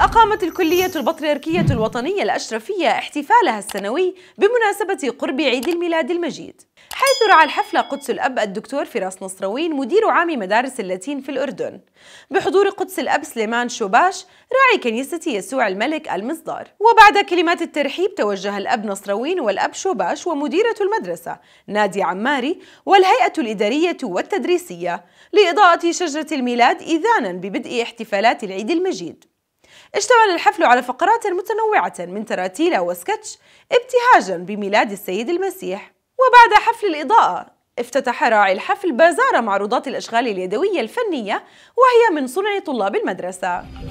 أقامت الكلية البطريركية الوطنية الأشرفية احتفالها السنوي بمناسبة قرب عيد الميلاد المجيد حيث رعى الحفلة قدس الأب الدكتور فراس نصروين مدير عام مدارس اللاتين في الأردن بحضور قدس الأب سليمان شوباش راعي كنيسة يسوع الملك المصدار وبعد كلمات الترحيب توجه الأب نصروين والأب شوباش ومديرة المدرسة نادي عماري والهيئة الإدارية والتدريسية لإضاءة شجرة الميلاد إذانا ببدء احتفالات العيد المجيد اشتمل الحفل على فقرات متنوعة من تراتيلة وسكتش ابتهاجا بميلاد السيد المسيح وبعد حفل الإضاءة افتتح راعي الحفل بازار معروضات الأشغال اليدوية الفنية وهي من صنع طلاب المدرسة